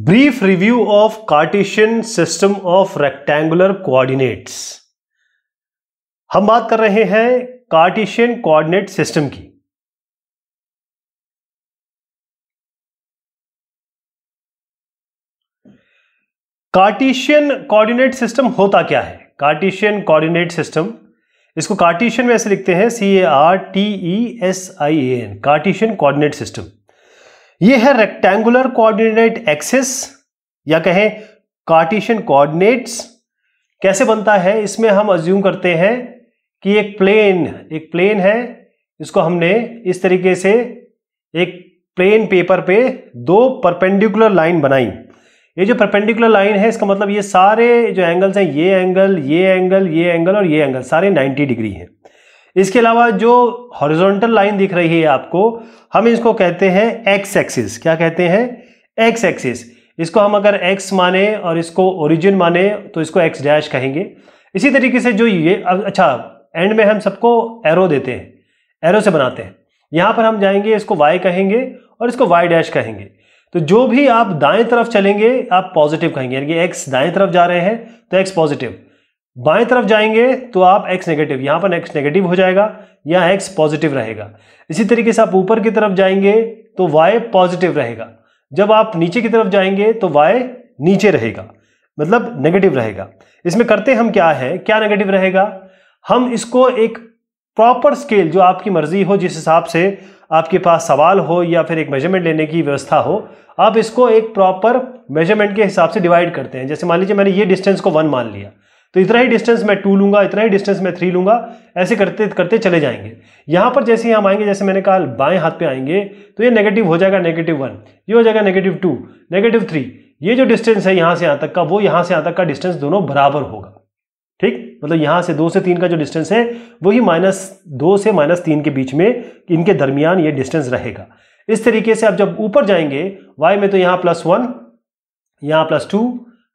Brief review of Cartesian system of rectangular coordinates हम बात कर रहे हैं कार्टिशियन कोऑर्डिनेट सिस्टम की कार्टिशियन कोऑर्डिनेट सिस्टम होता क्या है कार्टिशियन कोऑर्डिनेट सिस्टम इसको कार्टिशियन में ऐसे लिखते हैं C A R T E S I A N Cartesian coordinate system ये है रेक्टेंगुलर कोऑर्डिनेट एक्सिस या कहें कार्टिशन कोऑर्डिनेट्स कैसे बनता है इसमें हम अज्यूम करते हैं कि एक प्लेन एक प्लेन है इसको हमने इस तरीके से एक प्लेन पेपर पे दो परपेंडिकुलर लाइन बनाई ये जो परपेंडिकुलर लाइन है इसका मतलब ये सारे जो एंगल्स हैं ये एंगल ये एंगल ये एंगल और ये एंगल सारे 90 डिग्री हैं इसके अलावा जो हॉरिजॉन्टल लाइन दिख रही है आपको हम इसको कहते हैं एक्स एक्सिस क्या कहते हैं एक्स एक्सिस इसको हम अगर एक्स माने और इसको ओरिजिन माने तो इसको एक्स डैश कहेंगे इसी तरीके से जो ये अच्छा एंड में हम सबको एरो देते हैं एरो से बनाते हैं यहाँ पर हम जाएंगे इसको वाई कहेंगे और इसको वाई डैश कहेंगे तो जो भी आप दाएं तरफ चलेंगे आप पॉजिटिव कहेंगे यानी कि एक्स दाएं तरफ जा रहे हैं तो एक्स पॉजिटिव बाएं तरफ जाएंगे तो आप x नेगेटिव यहां पर x नेगेटिव हो जाएगा या x पॉजिटिव रहेगा इसी तरीके से आप ऊपर की तरफ जाएंगे तो y पॉजिटिव रहेगा जब आप नीचे की तरफ जाएंगे तो y नीचे रहेगा मतलब नेगेटिव रहेगा इसमें करते हम क्या है क्या नेगेटिव रहेगा हम इसको एक प्रॉपर स्केल जो आपकी मर्जी हो जिस हिसाब से आपके पास सवाल हो या फिर एक मेजरमेंट लेने की व्यवस्था हो आप इसको एक प्रॉपर मेजरमेंट के हिसाब से डिवाइड करते हैं जैसे मान लीजिए मैंने ये डिस्टेंस को वन मान लिया तो इतना ही डिस्टेंस मैं टू लूंगा इतना ही डिस्टेंस मैं थ्री लूंगा ऐसे करते करते चले जाएंगे यहाँ पर जैसे हम आएंगे जैसे मैंने कहा बाएं हाथ पे आएंगे तो ये नेगेटिव हो जाएगा नेगेटिव वन ये हो जाएगा नेगेटिव टू नेगेटिव थ्री ये जो डिस्टेंस है यहाँ से यहां तक का वो यहाँ से यहां तक का डिस्टेंस दोनों बराबर होगा ठीक मतलब यहाँ से दो से तीन का जो डिस्टेंस है वही माइनस दो से माइनस तीन के बीच में इनके दरमियान ये डिस्टेंस रहेगा इस तरीके से आप जब ऊपर जाएंगे वाई में तो यहाँ प्लस वन यहाँ plus two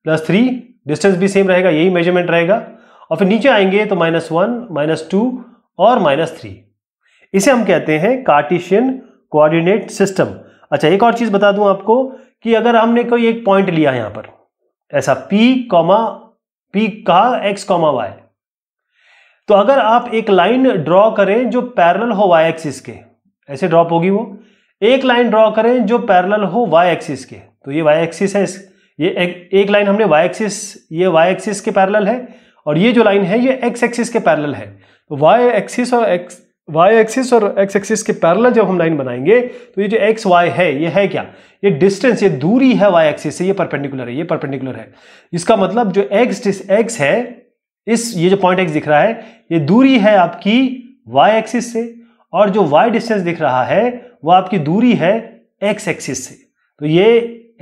plus three distance भी सेम रहेगा यही मेजरमेंट रहेगा और फिर नीचे आएंगे तो माइनस वन माइनस टू और माइनस थ्री इसे हम कहते हैं कार्टिशियन कोऑर्डिनेट सिस्टम अच्छा एक और चीज़ बता दूं आपको कि अगर हमने कोई एक पॉइंट लिया है पर ऐसा पी कॉमा पी कहा एक्स कॉमा वाई तो अगर आप एक लाइन ड्रॉ करें जो पैरल हो वाई एक्सिस के ऐसे ड्रॉप होगी वो एक लाइन ड्रॉ करें जो पैरल हो वाई एक्सिस के तो ये वाई एक्सिस है ये एक, एक लाइन हमने वाई एक्सिस ये वाई एक्सिस के पैरल है और ये जो लाइन है ये एक्स एक्सिस के पैरल है तो वाई एक्सिस और एक्स वाई एक्सिस और एक्स एक्सिस के पैरल जब हम लाइन बनाएंगे तो ये जो एक्स वाई है ये है क्या ये डिस्टेंस ये दूरी है वाई एक्सिस से ये परपेंडिकुलर है ये परपेंडिकुलर है इसका मतलब जो एक्स एक्स है इस ये जो पॉइंट एक्स दिख रहा है ये दूरी है आपकी वाई एक्सिस से और जो वाई डिस्टेंस दिख रहा है वह आपकी दूरी है एक्स एक्सिस से तो ये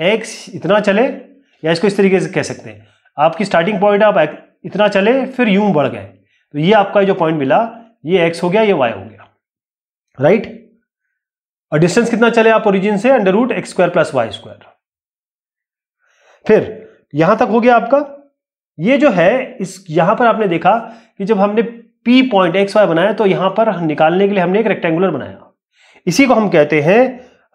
एक्स इतना चले या इसको इस तरीके से कह सकते हैं आपकी स्टार्टिंग पॉइंट आप इतना चले फिर यूं बढ़ गए तो ये आपका जो पॉइंट मिला ये एक्स हो गया ये वाई हो गया राइट और डिस्टेंस कितना चले आप ओरिजिन से under root X square plus Y square फिर यहां तक हो गया आपका ये जो है इस यहां पर आपने देखा कि जब हमने पी पॉइंट एक्स वाई बनाया तो यहां पर निकालने के लिए हमने एक रेक्टेंगुलर बनाया इसी को हम कहते हैं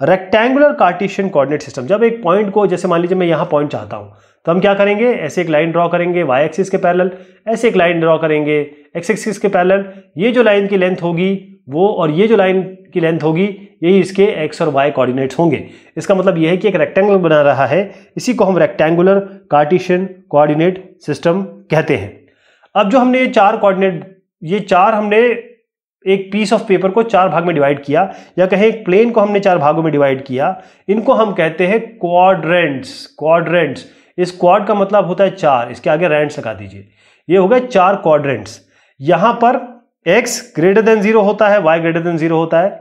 रेक्टेंगुलर कार्टिशियन कोऑर्डिनेट सिस्टम जब एक पॉइंट को जैसे मान लीजिए मैं यहाँ पॉइंट चाहता हूँ तो हम क्या करेंगे ऐसे एक लाइन ड्रॉ करेंगे वाई एक्सिस के पैरेलल ऐसे एक लाइन ड्रॉ करेंगे एक्स एक्सिस के पैरेलल ये जो लाइन की लेंथ होगी वो और ये जो लाइन की लेंथ होगी यही इसके एक्स और वाई कोऑर्डिनेट्स होंगे इसका मतलब यह है कि एक रेक्टेंगल बना रहा है इसी को हम रेक्टेंगुलर कार्टिशियन कोऑर्डिनेट सिस्टम कहते हैं अब जो हमने ये चार कोऑर्डिनेट ये चार हमने एक पीस ऑफ पेपर को चार भाग में डिवाइड किया या कहें एक प्लेन को हमने चार भागों में डिवाइड किया इनको हम कहते हैं क्वाड्रेंट्स क्वाड्रेंट्स इस क्वाड का मतलब होता है चार इसके आगे रेंट्स लगा दीजिए ये हो गए चार क्वाड्रेंट्स यहां पर एक्स ग्रेटर देन जीरो होता है वाई ग्रेटर देन जीरो होता है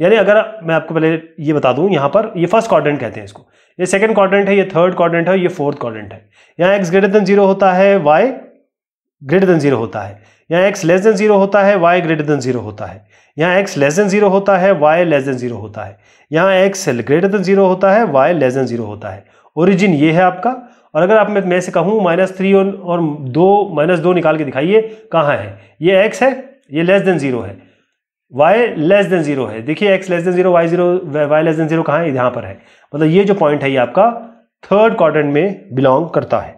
यानी अगर मैं आपको पहले ये बता दूं यहां पर ये फर्स्ट क्वाड्रेंट कहते हैं इसको ये सेकंड क्वाड्रेंट है ये थर्ड क्वाड्रेंट है ये फोर्थ क्वाड्रेंट है यहाँ एक्स ग्रेटर देन जीरो होता है वाई ग्रेटर देन जीरो होता है यहाँ एक्स लेस देन जीरो होता है वाई ग्रेटर देन जीरो होता है यहाँ एक्स लेस देन जीरो होता है वाई लेस देन जीरो होता है यहाँ एक्स ग्रेटर देन जीरो होता है वाई लेस देन जीरो होता है ओरिजिन ये है आपका और अगर आप मैं से कहूँ माइनस थ्री और, और दो माइनस दो निकाल के दिखाइए कहाँ है ये एक्स है ये लेस देन जीरो है वाई लेस देन जीरो है देखिए X less than zero Y zero Y less than zero कहाँ है यहाँ पर है मतलब ये जो पॉइंट है ये आपका थर्ड क्वाड्रेंट में बिलोंग करता है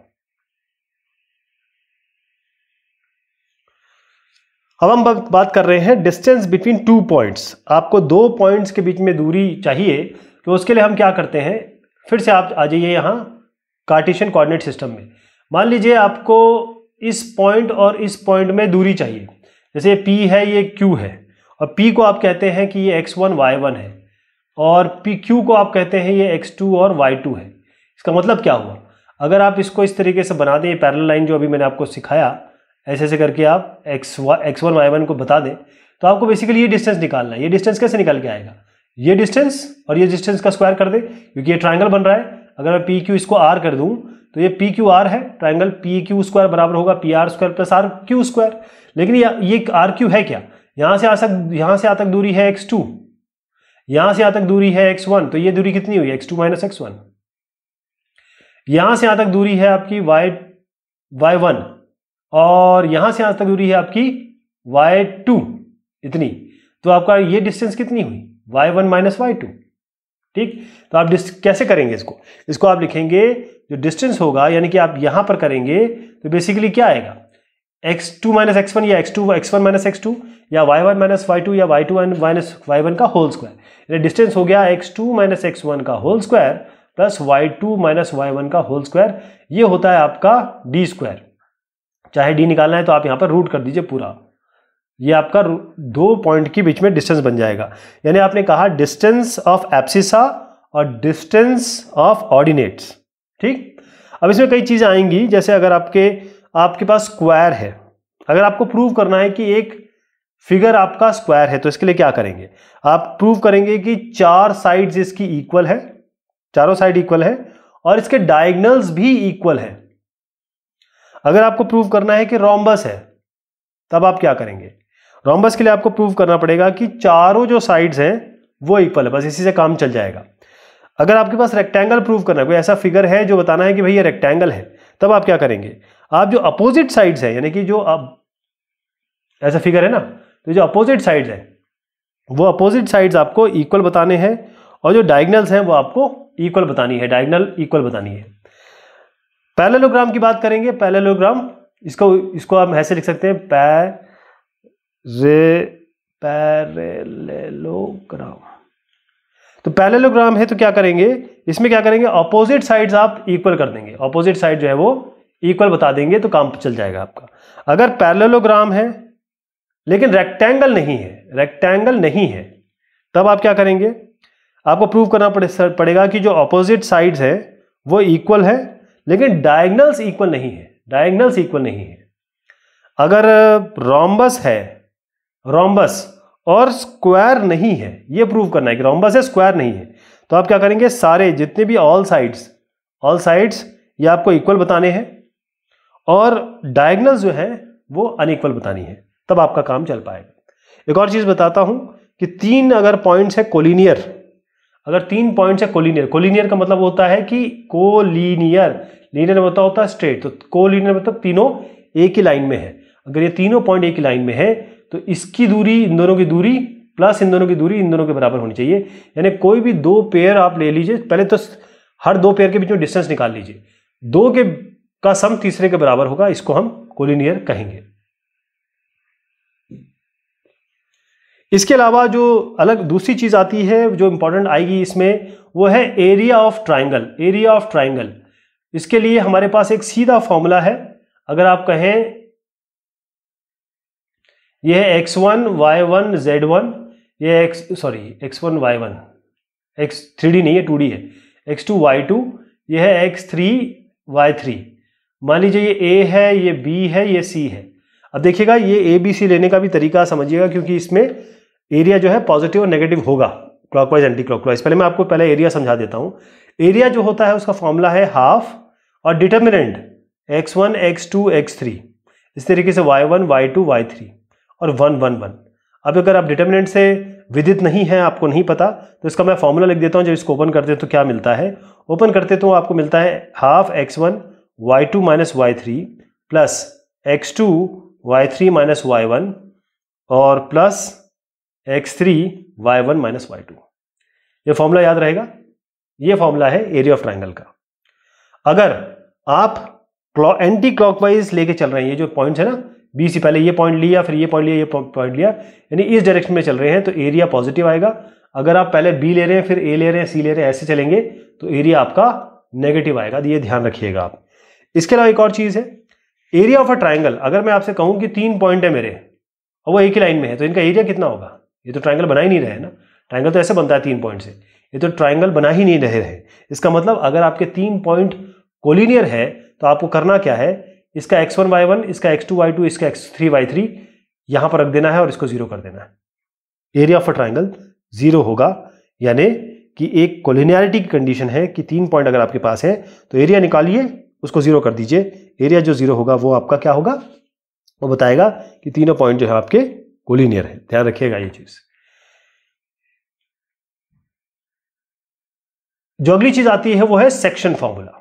अब हम बात कर रहे हैं डिस्टेंस बिटवीन टू पॉइंट्स आपको दो पॉइंट्स के बीच में दूरी चाहिए तो उसके लिए हम क्या करते हैं फिर से आप आ जाइए यहाँ कार्टिशन कोऑर्डिनेट सिस्टम में मान लीजिए आपको इस पॉइंट और इस पॉइंट में दूरी चाहिए जैसे पी है ये क्यू है और पी को आप कहते हैं कि ये एक्स वन वाई वन है और पी क्यू को आप कहते हैं ये एक्स टू और वाई टू है इसका मतलब क्या हुआ अगर आप इसको इस तरीके से बना दें पैरल लाइन जो अभी मैंने आपको सिखाया ऐसे ऐसे करके आप एक्स वा एक्स वन वाई वन को बता दें तो आपको बेसिकली ये डिस्टेंस निकालना है ये डिस्टेंस कैसे निकाल के आएगा ये डिस्टेंस और ये डिस्टेंस का स्क्वायर कर दे क्योंकि ये ट्राइंगल बन रहा है अगर मैं पी क्यू इसको आर कर दूँ तो ये पी क्यू आर है ट्राइंगल पी क्यू स्क्वायर बराबर होगा P R square plus R Q square लेकिन ये आर क्यू है क्या यहाँ से आ सक यहाँ से आ तक दूरी है एक्स टू यहाँ से आ तक दूरी है एक्स वन तो ये दूरी कितनी हुई X two minus X one यहाँ से यहाँ तक दूरी है आपकी वाई वाई वन और यहां से यहां तक दूरी है आपकी वाई टू इतनी तो आपका ये डिस्टेंस कितनी हुई Y one minus Y two ठीक तो आप कैसे करेंगे इसको इसको आप लिखेंगे जो डिस्टेंस होगा यानी कि आप यहां पर करेंगे तो बेसिकली क्या आएगा X two minus X one या X two X one minus X two या Y one minus Y two या Y two minus Y one का होल स्क्वायर यानी डिस्टेंस हो गया X two minus X one का whole square plus Y two minus Y one का whole square ये होता है आपका डी स्क्वायर चाहे डी निकालना है तो आप यहाँ पर रूट कर दीजिए पूरा ये आपका दो पॉइंट के बीच में डिस्टेंस बन जाएगा यानी आपने कहा डिस्टेंस ऑफ एप्सिसा और डिस्टेंस ऑफ ऑर्डिनेट्स ठीक अब इसमें कई चीज़ें आएंगी जैसे अगर आपके आपके पास स्क्वायर है अगर आपको प्रूव करना है कि एक फिगर आपका स्क्वायर है तो इसके लिए क्या करेंगे आप प्रूव करेंगे कि चार साइड्स इसकी इक्वल है चारों साइड इक्वल है और इसके डायगनल्स भी इक्वल है अगर आपको प्रूव करना है कि रोम्बस है तब आप क्या करेंगे रोम्बस के लिए आपको प्रूव करना पड़ेगा कि चारों जो साइड्स हैं वो इक्वल है बस इसी से काम चल जाएगा अगर आपके पास रेक्टेंगल प्रूव करना है कोई ऐसा फिगर है जो बताना है कि भाई ये रेक्टेंगल है तब आप क्या करेंगे आप जो अपोजिट साइड्स हैं यानी कि जो आप ऐसा फिगर है ना तो जो अपोजिट साइड्स हैं वो अपोजिट साइड्स आपको इक्वल बताने हैं और जो डायगनल्स हैं वो आपको इक्वल बतानी है डायगनल इक्वल बतानी है पैलेलोग्राम की बात करेंगे पैलेलोग्राम इसको इसको हम ऐसे लिख सकते हैं पै रे पैरेललोग्राम तो पैलेलोग्राम है तो क्या करेंगे इसमें क्या करेंगे अपोजिट साइड्स आप इक्वल कर देंगे अपोजिट साइड जो है वो इक्वल बता देंगे तो काम चल जाएगा आपका अगर पैलेलोग्राम है लेकिन रेक्टेंगल नहीं है रेक्टेंगल नहीं है तब आप क्या करेंगे आपको प्रूव करना पड़े, पड़ेगा कि जो अपोजिट साइड्स है वो इक्वल है लेकिन डायगनल्स इक्वल नहीं है डायगनल्स इक्वल नहीं है अगर रोम्बस है रोम्बस और स्क्वायर नहीं है ये प्रूव करना है कि रोम्बस है स्क्वायर नहीं है तो आप क्या करेंगे सारे जितने भी ऑल साइड्स ऑल साइड्स ये आपको इक्वल बताने हैं और डायग्नल जो है वो अनइक्वल बतानी है तब आपका काम चल पाएगा एक और चीज़ बताता हूं कि तीन अगर पॉइंट्स है कोलिनियर अगर तीन पॉइंट्स है कोलिनियर कोलिनियर का मतलब होता है कि कोलिनियर लीनियर मतलब होता है स्ट्रेट तो को लीनियर मतलब तो तीनों एक ही लाइन में है अगर ये तीनों पॉइंट एक ही लाइन में है तो इसकी दूरी इन दोनों की दूरी प्लस इन दोनों की दूरी इन दोनों के बराबर होनी चाहिए यानी कोई भी दो पेयर आप ले लीजिए पहले तो हर दो पेयर के बीच में डिस्टेंस निकाल लीजिए दो के का सम तीसरे के बराबर होगा इसको हम कोलिनियर कहेंगे इसके अलावा जो अलग दूसरी चीज़ आती है जो इंपॉर्टेंट आएगी इसमें वो है area of triangle area of triangle इसके लिए हमारे पास एक सीधा फॉर्मूला है अगर आप कहें यह है X one Y one Z one यह X sorry X one Y one X three D नहीं है टू डी है एक्स टू वाई टू यह है एक्स थ्री वाई थ्री मान लीजिए ये ए है ये बी है ये सी है अब देखिएगा ये ए बी सी लेने का भी तरीका समझिएगा क्योंकि इसमें एरिया जो है पॉजिटिव और नेगेटिव होगा क्लॉकवाइज एंटी क्लॉकवाइज पहले मैं आपको पहले एरिया समझा देता हूँ एरिया जो होता है उसका फॉर्मूला है हाफ और determinant X one X two X three इस तरीके से Y one Y two Y three और वन वन वन अब अगर आप डिटर्मिनेंट से विदित नहीं है आपको नहीं पता तो इसका मैं फॉर्मूला लिख देता हूँ जब इसको ओपन करते हैं तो क्या मिलता है ओपन करते तो आपको मिलता है half X one Y two minus Y three plus X two Y three minus Y one और plus X three Y one minus Y two ये फॉर्मूला याद रहेगा ये फॉर्मूला है एरिया ऑफ ट्राइंगल का अगर आप एंटी क्लॉकवाइज लेके चल रहे हैं ये जो पॉइंट्स है ना बी से पहले ये पॉइंट लिया फिर ये पॉइंट लिया ये पॉइंट लिया यानी इस डायरेक्शन में चल रहे हैं तो एरिया पॉजिटिव आएगा अगर आप पहले बी ले रहे हैं फिर ए ले रहे हैं सी ले रहे हैं ऐसे चलेंगे तो एरिया आपका नेगेटिव आएगा ये ध्यान रखिएगा आप इसके अलावा एक और चीज़ है एरिया ऑफ अ ट्राइंगल अगर मैं आपसे कहूँ कि तीन पॉइंट है मेरे और वो एक ही लाइन में है तो इनका एरिया कितना होगा ये तो ट्राइंगल बना ही नहीं रहे ना ट्राइंगल तो ऐसे बनता है तीन पॉइंट से ये तो ट्राइंगल बना ही नहीं रहे रहे इसका मतलब अगर आपके तीन पॉइंट कोलिनियर है तो आपको करना क्या है इसका एक्स वन वाई वन इसका एक्स टू वाई टू इसका एक्स थ्री वाई थ्री यहां पर रख देना है और इसको जीरो कर देना है area of a triangle zero होगा यानी कि एक कोलिनियरिटी की कंडीशन है कि तीन पॉइंट अगर आपके पास है तो एरिया निकालिए उसको जीरो कर दीजिए एरिया जो जीरो होगा वो आपका क्या होगा वो बताएगा कि तीनों पॉइंट जो है आपके कोलिनियर है ध्यान रखिएगा ये चीज़ जो अगली चीज आती है वो है सेक्शन फॉर्मूला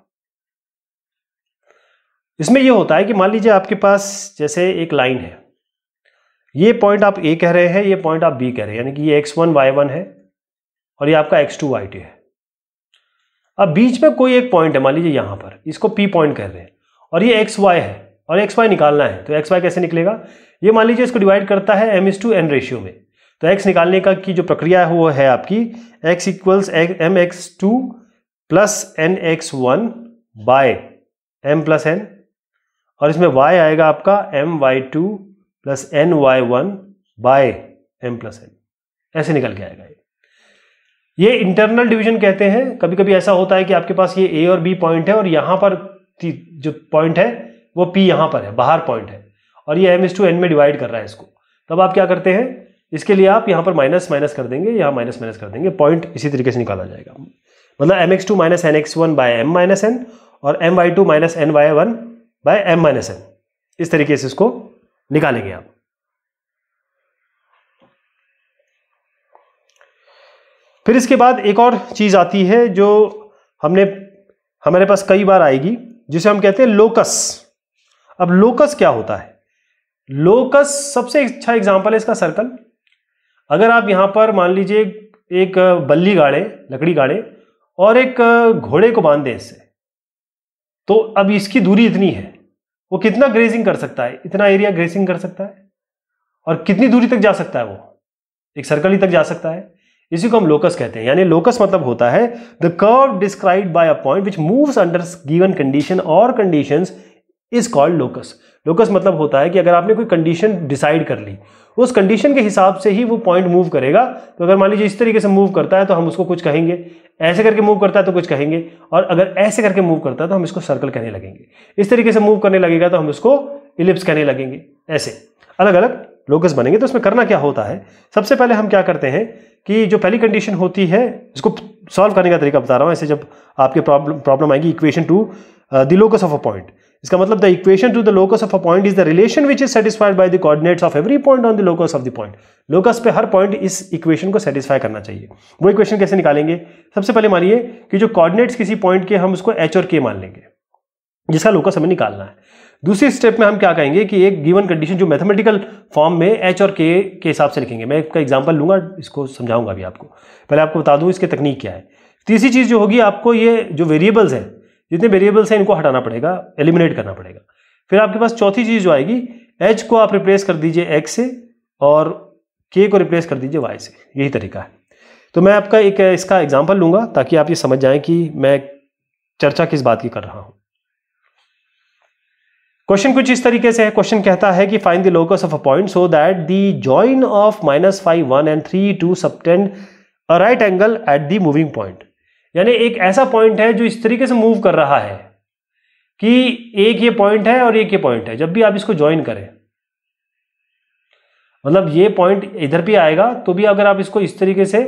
इसमें यह होता है कि मान लीजिए आपके पास जैसे एक लाइन है ये पॉइंट आप ए कह रहे हैं ये पॉइंट आप बी कह रहे हैं यानी कि ये एक्स वन वाई वन है और ये आपका एक्स टू वाई टू है अब बीच में कोई एक पॉइंट है मान लीजिए यहां पर इसको पी पॉइंट कह रहे हैं और ये एक्स वाई है और एक्स वाई निकालना है तो एक्स वाई कैसे निकलेगा ये मान लीजिए इसको डिवाइड करता है M is to N ratio में तो एक्स निकालने का की जो प्रक्रिया है वो है आपकी X equals M X two plus N X one by M plus N और इसमें वाई आएगा आपका M Y two plus N Y one by M plus N ऐसे निकल के आएगा ये ये इंटरनल डिवीजन कहते हैं कभी कभी ऐसा होता है कि आपके पास ये ए और बी पॉइंट है और यहाँ पर जो पॉइंट है वो पी यहाँ पर है बाहर पॉइंट है और ये एम एस टू एन में डिवाइड कर रहा है इसको तब तो आप क्या करते हैं इसके लिए आप यहाँ पर माइनस माइनस कर देंगे यहाँ माइनस माइनस कर देंगे पॉइंट इसी तरीके से निकाला जाएगा मतलब M X two minus N X one by M minus N और M Y two minus N Y one by M minus N इस तरीके से इसको निकालेंगे आप फिर इसके बाद एक और चीज़ आती है जो हमने हमारे पास कई बार आएगी जिसे हम कहते हैं लोकस अब लोकस क्या होता है लोकस सबसे अच्छा एग्जाम्पल है इसका सर्कल अगर आप यहाँ पर मान लीजिए एक बल्ली गाड़े लकड़ी गाड़े और एक घोड़े को बांध दें इससे तो अब इसकी दूरी इतनी है वो कितना ग्रेजिंग कर सकता है इतना एरिया ग्रेजिंग कर सकता है और कितनी दूरी तक जा सकता है वो एक सर्कल ही तक जा सकता है इसी को हम लोकस कहते हैं यानी लोकस मतलब होता है the curve describe by a point which moves under given condition और conditions is called locus locus मतलब होता है कि अगर आपने कोई कंडीशन डिसाइड कर ली उस कंडीशन के हिसाब से ही वो पॉइंट मूव करेगा तो अगर मान लीजिए इस तरीके से मूव करता है तो हम उसको कुछ कहेंगे ऐसे करके मूव करता है तो कुछ कहेंगे और अगर ऐसे करके मूव करता है तो हम इसको सर्कल कहने लगेंगे इस तरीके से मूव करने लगेगा तो हम इसको इलिप्स कहने लगेंगे ऐसे अलग अलग लोकस बनेंगे तो इसमें करना क्या होता है सबसे पहले हम क्या करते हैं कि जो पहली कंडीशन होती है इसको सॉल्व करने का तरीका बता रहा हूँ ऐसे जब आपके प्रॉब्लम प्रॉब्लम आएगी equation to the locus of a point इसका मतलब the equation to the locus of a point is the relation which is satisfied by the coordinates of every point on the locus of the point locus पे हर point इस equation को satisfy करना चाहिए वो equation कैसे निकालेंगे सबसे पहले मानिए कि जो कोऑर्डिनेट्स किसी पॉइंट के हम उसको एच और के मान लेंगे जिसका लोकस हमें निकालना है दूसरी स्टेप में हम क्या कहेंगे कि एक गिवन कंडीशन जो मैथमेटिकल फॉर्म में एच और के के हिसाब से लिखेंगे मैं इसका एग्जाम्पल लूंगा इसको समझाऊंगा भी आपको पहले आपको बता दूँ इसकी तकनीक क्या है तीसरी चीज़ जो होगी आपको ये जो वेरिएबल्स हैं जितने वेरिएबल्स हैं इनको हटाना पड़ेगा एलिमिनेट करना पड़ेगा फिर आपके पास चौथी चीज़ जो आएगी एच को आप रिप्लेस कर दीजिए एक्स से और के को रिप्लेस कर दीजिए वाई से यही तरीका है तो मैं आपका एक इसका एग्जाम्पल लूँगा ताकि आप ये समझ जाएँ कि मैं चर्चा किस बात की कर रहा हूँ क्वेश्चन कुछ इस तरीके से है क्वेश्चन कहता है कि find the locus of a point so that the join of minus five one and three two ten a right angle at the moving point यानी एक ऐसा पॉइंट है जो इस तरीके से मूव कर रहा है कि एक ये पॉइंट है और एक ये पॉइंट है जब भी आप इसको ज्वाइन करें मतलब ये पॉइंट इधर भी आएगा तो भी अगर आप इसको इस तरीके से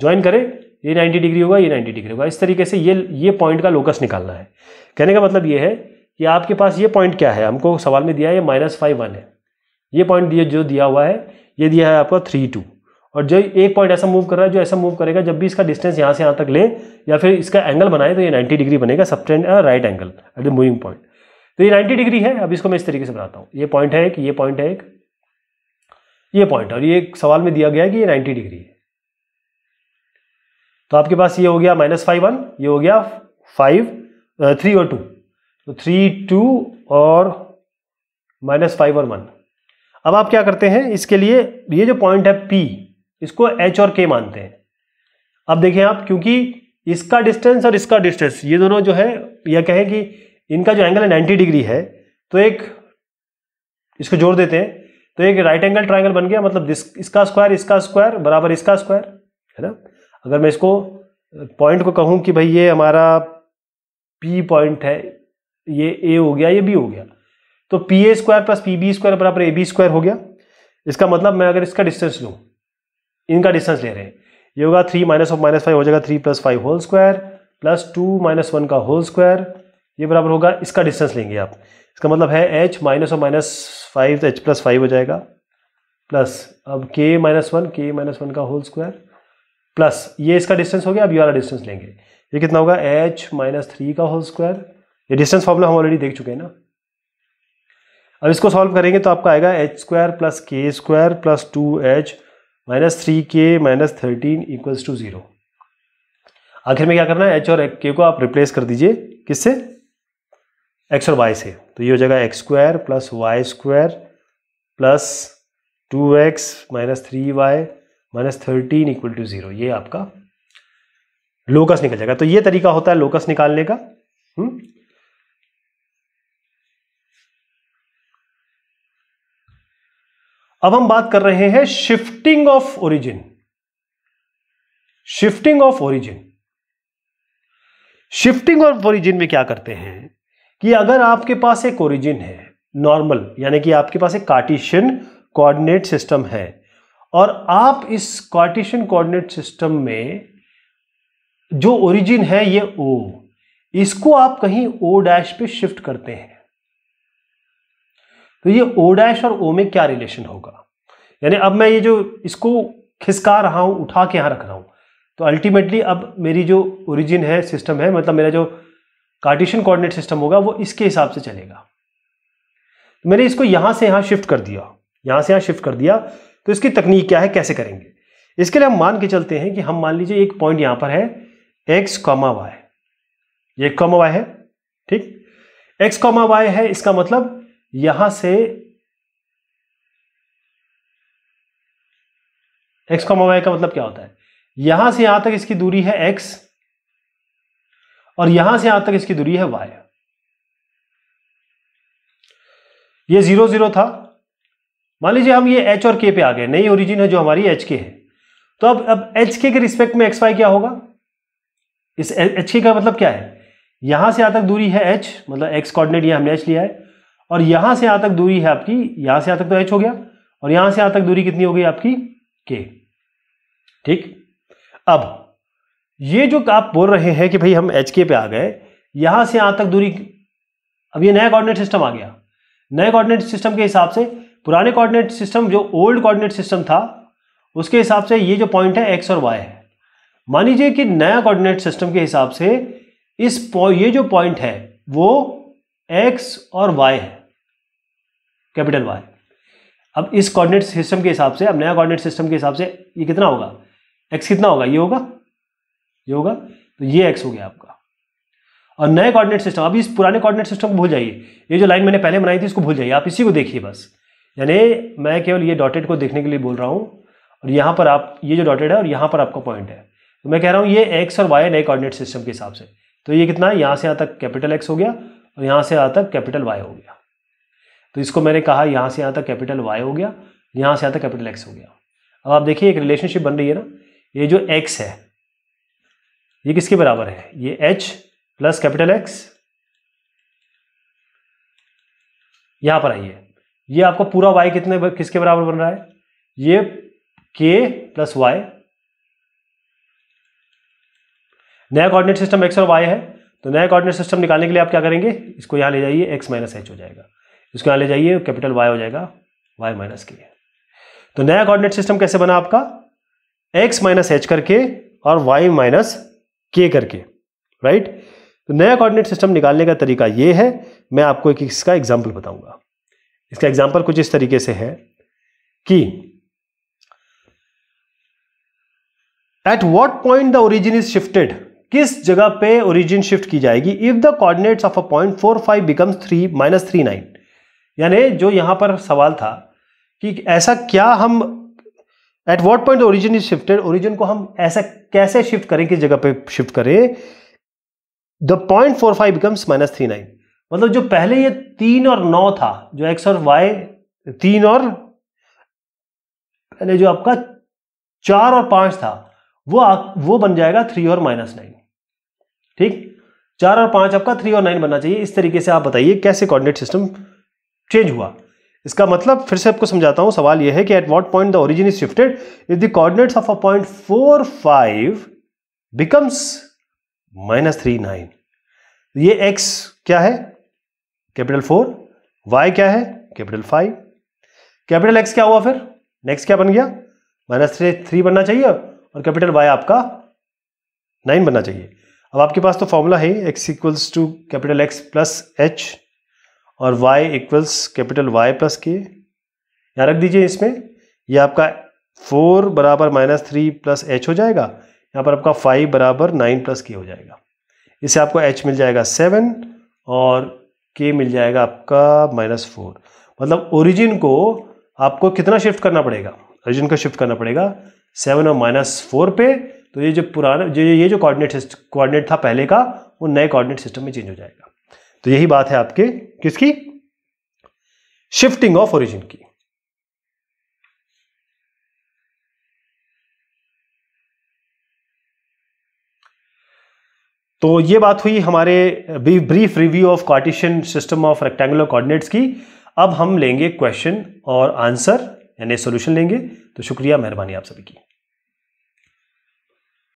ज्वाइन करें ये 90 डिग्री होगा ये 90 डिग्री होगा इस तरीके से ये ये पॉइंट का लोकस निकालना है कहने का मतलब ये है कि आपके पास ये पॉइंट क्या है हमको सवाल में दिया है ये माइनस फाइव वन है ये पॉइंट जो दिया हुआ है ये दिया है आपका थ्री टू और जो एक पॉइंट ऐसा मूव कर रहा है जो ऐसा मूव करेगा जब भी इसका डिस्टेंस यहाँ से यहाँ तक ले या फिर इसका एंगल बनाए तो ये 90 डिग्री बनेगा subtend right angle at the moving point तो ये 90 डिग्री है अब इसको मैं इस तरीके से बनाता हूँ ये पॉइंट है एक ये पॉइंट है एक ये पॉइंट और ये सवाल में दिया गया है कि ये नाइन्टी डिग्री है तो आपके पास ये हो गया माइनस फाइव वन ये हो गया फाइव थ्री uh, और टू तो थ्री टू और माइनस फाइव और वन अब आप क्या करते हैं इसके लिए ये जो पॉइंट है पी इसको एच और के मानते हैं अब देखिए आप क्योंकि इसका डिस्टेंस और इसका डिस्टेंस ये दोनों जो है यह कहें कि इनका जो एंगल है नाइन्टी डिग्री है तो एक इसको जोड़ देते हैं तो एक राइट एंगल ट्राइंगल बन गया मतलब इसका स्क्वायर इसका स्क्वायर बराबर इसका स्क्वायर है ना अगर मैं इसको पॉइंट को कहूँ कि भाई ये हमारा पी पॉइंट है ये ए हो गया ये बी हो गया तो P A square plus P B square बराबर ए बी स्क्वायर हो गया इसका मतलब मैं अगर इसका डिस्टेंस लूँ इनका डिस्टेंस ले रहे हैं ये होगा three minus of minus five हो जाएगा three plus five whole square plus two minus one का होल स्क्वायर ये बराबर होगा इसका डिस्टेंस लेंगे आप इसका मतलब है h minus of minus five तो एच प्लस फाइव हो जाएगा प्लस अब k minus one k minus one का होल स्क्वायर प्लस ये इसका डिस्टेंस हो गया अब ये वाला डिस्टेंस लेंगे ये कितना होगा एच माइनस थ्री का होल स्क्वायर ये डिस्टेंस फॉर्मूला हम ऑलरेडी देख चुके हैं ना अब इसको सॉल्व करेंगे तो आपका आएगा h square plus k square plus two h minus three k minus thirteen equals to zero आखिर में क्या करना है एच और के को आप रिप्लेस कर दीजिए किससे एक्स और वाई से तो ये हो जाएगा x square plus Y square plus two x minus three y minus thirteen equal to zero ये आपका लोकस निकल जाएगा तो ये तरीका होता है लोकस निकालने का हुँ? हम्म? अब हम बात कर रहे हैं shifting of origin shifting of origin shifting of origin में क्या करते हैं कि अगर आपके पास एक ओरिजिन है नॉर्मल यानी कि आपके पास एक कार्टिशियन कोऑर्डिनेट सिस्टम है और आप इस कार्टिशियन कोऑर्डिनेट सिस्टम में जो ओरिजिन है ये ओ इसको आप कहीं ओ डैश पे शिफ्ट करते हैं तो ये ओ डैश और ओ में क्या रिलेशन होगा यानी अब मैं ये जो इसको खिसका रहा हूँ उठा के यहाँ रख रहा हूँ तो अल्टीमेटली अब मेरी जो ओरिजिन है सिस्टम है मतलब मेरा जो कार्टिशन कोऑर्डिनेट सिस्टम होगा वो इसके हिसाब से चलेगा तो मैंने इसको यहाँ से यहाँ शिफ्ट कर दिया यहाँ से यहाँ शिफ्ट कर दिया तो इसकी तकनीक क्या है कैसे करेंगे इसके लिए हम मान के चलते हैं कि हम मान लीजिए एक पॉइंट यहाँ पर है एक्स कॉमा वाई ये कॉमा वाई है ठीक एक्स कॉमा वाई है इसका मतलब यहां से एक्स कॉमा वाई का मतलब क्या होता है यहां से यहां तक इसकी दूरी है एक्स और यहां से यहां तक इसकी दूरी है वाई ये जीरो जीरो था मान लीजिए हम ये एच और के पे आ गए नई ओरिजिन है जो हमारी एच के है तो अब अब एच के रिस्पेक्ट में एक्स वाई क्या होगा इस एच के का मतलब क्या है यहां से यहां तक दूरी है एच मतलब एक्स कोऑर्डिनेट ये हमने एच लिया है और यहां से यहां तक दूरी है आपकी यहां से यहां तक तो एच हो गया और यहां से यहां तक दूरी कितनी हो गई आपकी के ठीक अब ये जो आप बोल रहे हैं कि भाई हम एच के पे आ गए यहां से यहां तक दूरी अब ये नया कोऑर्डिनेट सिस्टम आ गया नए कोऑर्डिनेट सिस्टम के हिसाब से पुराने कोऑर्डिनेट सिस्टम जो ओल्ड कोऑर्डिनेट सिस्टम था उसके हिसाब से ये जो पॉइंट है एक्स और वाई है मान लीजिए कि नया कोऑर्डिनेट सिस्टम के हिसाब से इस ये जो पॉइंट है वो एक्स और वाई है कैपिटल वाई अब इस कोऑर्डिनेट सिस्टम के हिसाब से अब नया कोऑर्डिनेट सिस्टम के हिसाब से ये कितना होगा एक्स कितना होगा ये होगा ये होगा तो ये एक्स हो गया आपका और नए कोऑर्डिनेट सिस्टम अभी इस पुराने कोऑर्डिनेट सिस्टम को भूल जाइए ये जो लाइन मैंने पहले बनाई थी इसको भूल जाइए आप इसी को देखिए बस यानी मैं केवल ये डॉटेड को देखने के लिए बोल रहा हूँ और यहाँ पर आप ये जो डॉटेड है और यहाँ पर आपका पॉइंट है तो मैं कह रहा हूँ ये एक्स और वाई नए कॉर्डिनेट सिस्टम के हिसाब से तो ये कितना है यहाँ से यहाँ तक कैपिटल एक्स हो गया और यहाँ से यहाँ तक कैपिटल वाई हो गया तो इसको मैंने कहा यहाँ से यहाँ तक कैपिटल वाई हो गया यहाँ से यहाँ तक कैपिटल एक्स हो गया अब आप देखिए एक रिलेशनशिप बन रही है ना ये जो एक्स है ये किसके बराबर है ये एच प्लस कैपिटल एक्स यहाँ पर आइए ये आपका पूरा वाई कितने किसके बराबर बन रहा है ये के प्लस वाई नया कोऑर्डिनेट सिस्टम एक्स और वाई है तो नया कोऑर्डिनेट सिस्टम निकालने के लिए आप क्या करेंगे इसको यहाँ ले जाइए एक्स माइनस एच हो जाएगा इसको यहाँ ले जाइए कैपिटल वाई हो जाएगा वाई माइनस के तो नया कॉर्डिनेट सिस्टम कैसे बना आपका एक्स माइनस एच करके और वाई माइनस के करके राइट तो नया कॉर्डिनेट सिस्टम निकालने का तरीका ये है मैं आपको एक इसका एग्जाम्पल बताऊंगा इसका एग्जाम्पल कुछ इस तरीके से है कि at what point the origin is shifted किस जगह पे ओरिजिन शिफ्ट की जाएगी if the coordinates of a point four five becomes three minus three nine यानी जो यहाँ पर सवाल था कि ऐसा क्या हम at what point origin is shifted origin को हम ऐसा कैसे शिफ्ट करें किस जगह पे शिफ्ट करें the point four five becomes minus three nine मतलब जो पहले ये तीन और नौ था जो एक्स और वाई तीन और पहले जो आपका चार और पांच था वो आ, वो बन जाएगा थ्री और माइनस नाइन ठीक चार और पांच आपका थ्री और नाइन बनना चाहिए इस तरीके से आप बताइए कैसे कॉर्डिनेट सिस्टम चेंज हुआ इसका मतलब फिर से आपको समझाता हूं सवाल यह है कि at what point the origin is shifted if the coordinates of a point four five becomes minus three nine ये एक्स क्या है कैपिटल फोर वाई क्या है कैपिटल फाइव कैपिटल एक्स क्या हुआ फिर नेक्स्ट क्या बन गया माइनस थ्री थ्री बनना चाहिए और कैपिटल वाई आपका नाइन बनना चाहिए अब आपके पास तो फॉर्मूला है x equals to capital x plus h और y equals capital y plus k यहाँ रख दीजिए इसमें ये आपका फोर बराबर माइनस थ्री प्लस एच हो जाएगा यहाँ पर आपका फाइव बराबर नाइन प्लस के हो जाएगा इससे आपको एच मिल जाएगा सेवन और के मिल जाएगा आपका माइनस फोर मतलब ओरिजिन को आपको कितना शिफ्ट करना पड़ेगा ओरिजिन को शिफ्ट करना पड़ेगा सेवन और माइनस फोर पे तो ये जो पुराना जो ये जो कोऑर्डिनेट कोऑर्डिनेट था पहले का वो नए कोऑर्डिनेट सिस्टम में चेंज हो जाएगा तो यही बात है आपके किसकी शिफ्टिंग ऑफ ओरिजिन की तो ये बात हुई हमारे brief review of cartesian system of rectangular coordinates की अब हम लेंगे क्वेश्चन और आंसर यानी सॉल्यूशन लेंगे तो शुक्रिया मेहरबानी आप सभी की